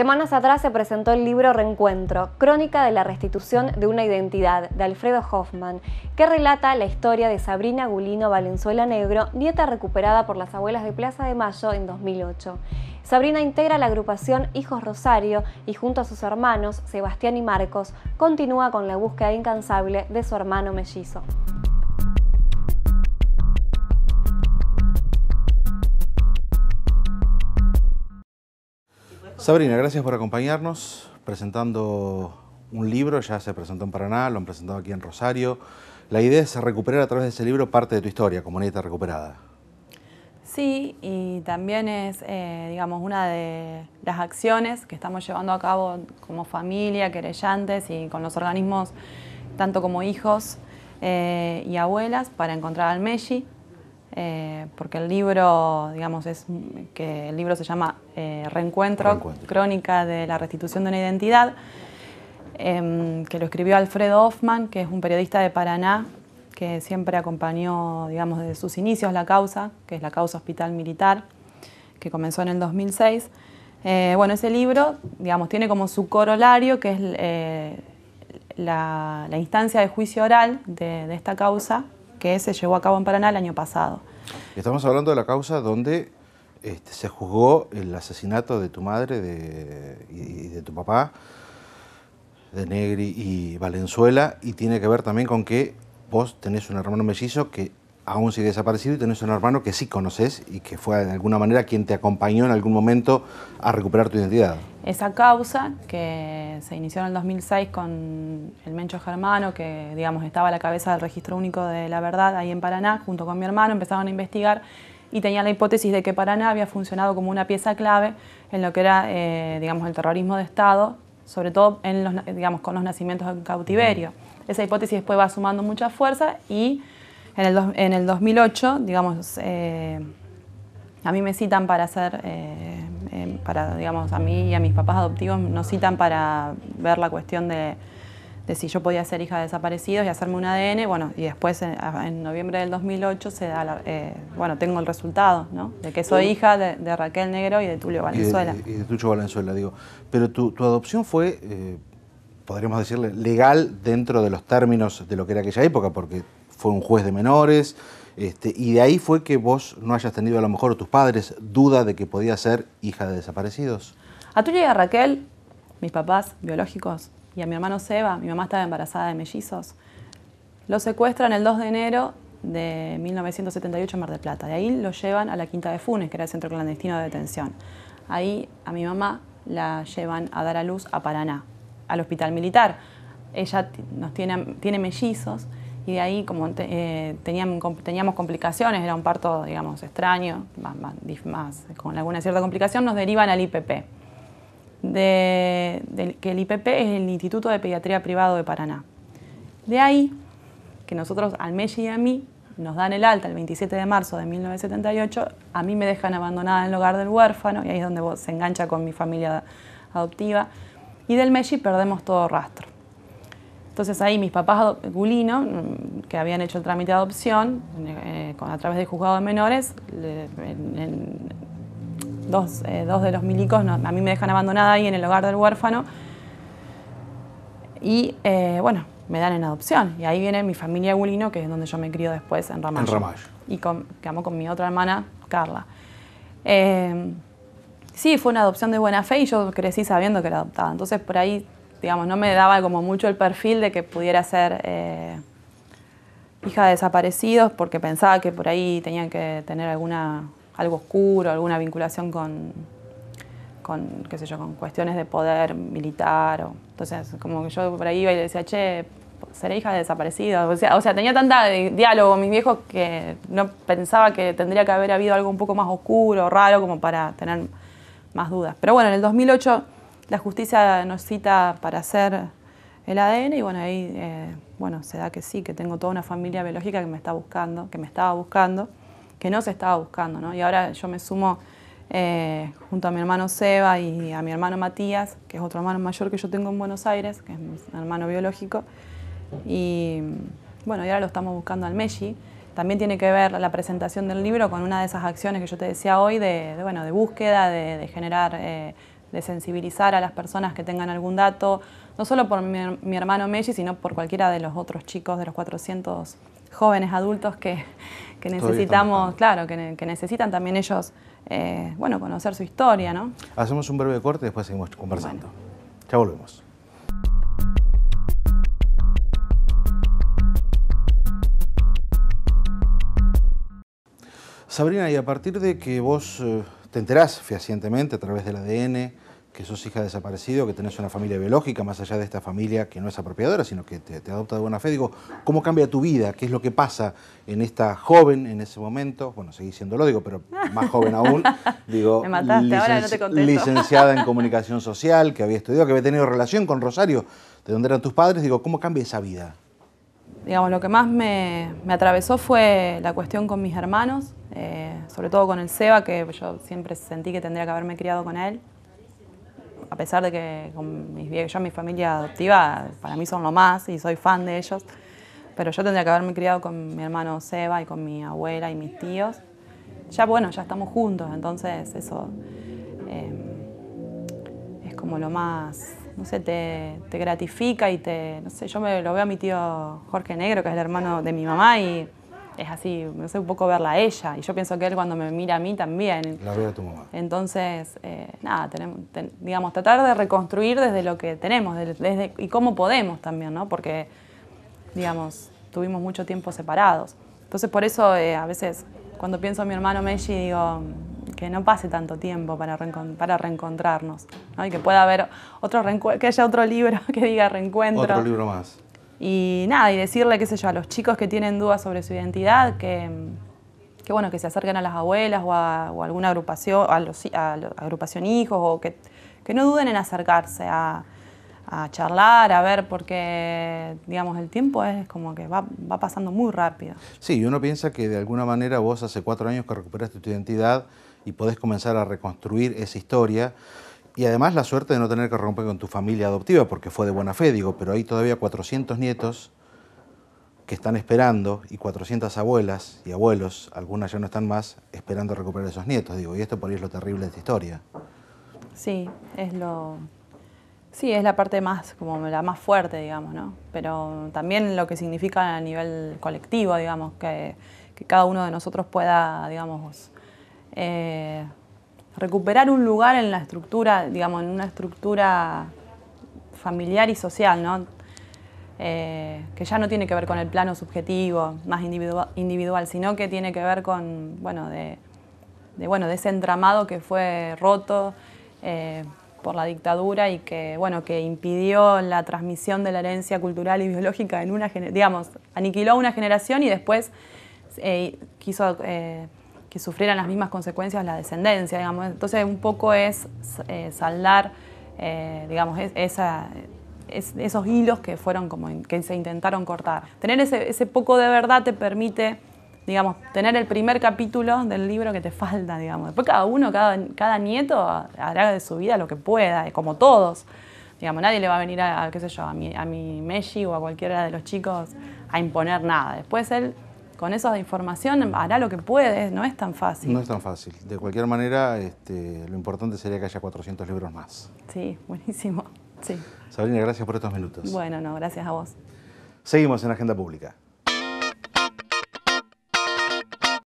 Semanas atrás se presentó el libro Reencuentro, Crónica de la Restitución de una Identidad, de Alfredo Hoffman, que relata la historia de Sabrina Gulino Valenzuela Negro, nieta recuperada por las abuelas de Plaza de Mayo en 2008. Sabrina integra la agrupación Hijos Rosario y junto a sus hermanos, Sebastián y Marcos, continúa con la búsqueda incansable de su hermano mellizo. Sabrina, gracias por acompañarnos presentando un libro, ya se presentó en Paraná, lo han presentado aquí en Rosario. La idea es recuperar a través de ese libro parte de tu historia como nieta recuperada. Sí, y también es, eh, digamos, una de las acciones que estamos llevando a cabo como familia, querellantes y con los organismos, tanto como hijos eh, y abuelas, para encontrar al Meji, eh, porque el libro, que el libro se llama eh, Reencuentro, Crónica de la Restitución de una Identidad, em, que lo escribió Alfredo Hoffman, que es un periodista de Paraná, que siempre acompañó, digamos, desde sus inicios la causa, que es la causa Hospital Militar, que comenzó en el 2006. Eh, bueno, ese libro, digamos, tiene como su corolario, que es la, instancia de juicio oral de esta causa, que se llevó a cabo en Paraná el año pasado. Estamos hablando de la causa donde este, se juzgó el asesinato de tu madre y de tu papá, de Negri y Valenzuela, y tiene que ver también con que vos tenés un hermano mellizo que aún sigue desaparecido y tenés un hermano que sí conoces y que fue de alguna manera quien te acompañó en algún momento a recuperar tu identidad. Esa causa que se inició en el 2006 con el Mencho Germano, que digamos estaba a la cabeza del Registro Único de la Verdad ahí en Paraná, junto con mi hermano, empezaron a investigar y tenía la hipótesis de que Paraná había funcionado como una pieza clave en lo que era eh, digamos, el terrorismo de Estado, sobre todo en los, digamos, con los nacimientos en cautiverio. Esa hipótesis después va sumando mucha fuerza y en el, 2008, digamos, eh, a mí me citan para hacer, eh, em, para, digamos, a mí y a mis papás adoptivos nos citan para ver la cuestión de, si yo podía ser hija de desaparecidos y hacerme un ADN, bueno, y después eh, en, noviembre del 2008 se da, bueno, tengo el resultado, ¿no? De que soy hija de, Raquel Negro y de Tulio Valenzuela. Y de, y Tulio Valenzuela, digo. Pero tu, adopción fue, podríamos decirle, legal dentro de los términos de lo que era aquella época, porque fue un juez de menores, este, y de ahí fue que vos no hayas tenido a lo mejor tus padres duda de que podía ser hija de desaparecidos. A tuya y a Raquel, mis papás biológicos, y a mi hermano Seba, mi mamá estaba embarazada de mellizos, lo secuestran el 2 de enero de 1978 en Mar del Plata. De ahí lo llevan a la Quinta de Funes, que era el centro clandestino de detención. Ahí a mi mamá la llevan a dar a luz a Paraná, al hospital militar. Ella nos tiene, tiene mellizos y de ahí como eh, teníamos complicaciones, era un parto, digamos, extraño, más, con alguna cierta complicación, nos derivan al IPP, de, que el IPP es el Instituto de Pediatría Privado de Paraná. De ahí que nosotros, al Meji y a mí, nos dan el alta el 27 de marzo de 1978, a mí me dejan abandonada en el hogar del huérfano, y ahí es donde se engancha con mi familia adoptiva, y del Meji perdemos todo rastro. Entonces ahí mis papás Gulino, mm, que habían hecho el trámite de adopción eh, a través de juzgado de menores, eh, dos, de los milicos a mí me dejan abandonada ahí en el hogar del huérfano. Y eh, bueno, me dan en adopción. Y ahí viene mi familia Gulino, que es donde yo me crío después en Ramallo. En Ramallo. Y que quedamos con mi otra hermana, Carla. sí, fue una adopción de buena fe y yo crecí sabiendo que era adoptada. Entonces por ahí digamos, no me daba como mucho el perfil de que pudiera ser eh, hija de desaparecidos porque pensaba que por ahí tenían que tener alguna, algo oscuro, alguna vinculación con, con, qué sé yo, con cuestiones de poder militar. O, entonces, como que yo por ahí iba y le decía, che, seré hija de desaparecidos. O sea, o sea tenía tanta eh, diálogo mis viejos que no pensaba que tendría que haber habido algo un poco más oscuro, raro, como para tener más dudas. Pero bueno, en el 2008 la justicia nos cita para hacer el ADN y bueno, ahí eh, bueno, se da que sí, que tengo toda una familia biológica que me está buscando, que me estaba buscando, que no se estaba buscando, ¿no? Y ahora yo me sumo eh, junto a mi hermano Seba y a mi hermano Matías, que es otro hermano mayor que yo tengo en Buenos Aires, que es mi hermano biológico. Y bueno, y ahora lo estamos buscando al Meji. También tiene que ver la presentación del libro con una de esas acciones que yo te decía hoy de, bueno, de búsqueda, de, generar... Eh, de sensibilizar a las personas que tengan algún dato, no solo por mi, hermano Meji, sino por cualquiera de los otros chicos, de los 400 jóvenes adultos que, necesitamos, claro, que, necesitan también ellos, eh, bueno, conocer su historia, ¿no? Hacemos un breve corte y después seguimos conversando. Ya volvemos. Sabrina, y a partir de que vos... Eh, te enterás fehacientemente a través del ADN que sos hija de desaparecido, que tenés una familia biológica, más allá de esta familia que no es apropiadora, sino que te, adopta de buena fe. Digo, ¿cómo cambia tu vida? ¿Qué es lo que pasa en esta joven en ese momento? Bueno, seguí lo digo, pero más joven aún. Digo, Me mataste, ahora no te licenciada en comunicación social, que había estudiado, que había tenido relación con Rosario, de donde eran tus padres. Digo, ¿cómo cambia esa vida? digamos, lo que más me, atravesó fue la cuestión con mis hermanos, eh, sobre todo con el Seba, que yo siempre sentí que tendría que haberme criado con él. A pesar de que con mis viejos, yo mi familia adoptiva para mí son lo más y soy fan de ellos, pero yo tendría que haberme criado con mi hermano Seba y con mi abuela y mis tíos. Ya bueno, ya estamos juntos, entonces eso eh, es como lo más no sé, te, te, gratifica y te, no sé, yo me lo veo a mi tío Jorge Negro, que es el hermano de mi mamá y es así, no sé, un poco verla a ella y yo pienso que él cuando me mira a mí también. La veo a tu mamá. Entonces, eh, nada, tenemos, digamos, tratar de reconstruir desde lo que tenemos y cómo podemos también, ¿no? Porque, digamos, tuvimos mucho tiempo separados. Entonces, por eso eh, a veces cuando pienso en mi hermano Messi digo, que no pase tanto tiempo para, para reencontrarnos, y que pueda haber otro que haya otro libro que diga reencuentro. Otro libro más. Y nada, y decirle, qué sé yo, a los chicos que tienen dudas sobre su identidad, que, que bueno, que se acerquen a las abuelas o a, alguna agrupación, a, los, la agrupación hijos, o que, no duden en acercarse a, charlar, a ver, porque, digamos, el tiempo es como que va, va pasando muy rápido. Sí, uno piensa que de alguna manera vos hace cuatro años que recuperaste tu identidad, y podés comenzar a reconstruir esa historia. Y además la suerte de no tener que romper con tu familia adoptiva, porque fue de buena fe, digo, pero hay todavía 400 nietos que están esperando y 400 abuelas y abuelos, algunas ya no están más, esperando recuperar esos nietos, digo, y esto por ahí es lo terrible de esta historia. Sí, es lo... Sí, es la parte más, como la más fuerte, digamos, ¿no? Pero también lo que significa a nivel colectivo, digamos, que, que cada uno de nosotros pueda, digamos, eh, recuperar un lugar en la estructura, digamos, en una estructura familiar y social, ¿no? Eh, que ya no tiene que ver con el plano subjetivo, más individual, sino que tiene que ver con, bueno, de, bueno, de ese entramado que fue roto eh, por la dictadura y que, bueno, que impidió la transmisión de la herencia cultural y biológica en una digamos, aniquiló una generación y después quiso que sufrieran las mismas consecuencias la descendencia, digamos. Entonces un poco es eh, saldar, eh, digamos, esos hilos que fueron como que se intentaron cortar. Tener ese, poco de verdad te permite, digamos, tener el primer capítulo del libro que te falta, digamos. Después cada uno, cada, cada nieto hará de su vida lo que pueda, eh, como todos. Digamos, nadie le va a venir a, qué sé yo, a mi, a mi o a cualquiera de los chicos a imponer nada. Después él con esa información hará lo que puede, no es tan fácil. No es tan fácil. De cualquier manera, este, lo importante sería que haya 400 libros más. Sí, buenísimo. Sabrina, gracias por estos minutos. Bueno, no, gracias a vos. Seguimos en Agenda Pública.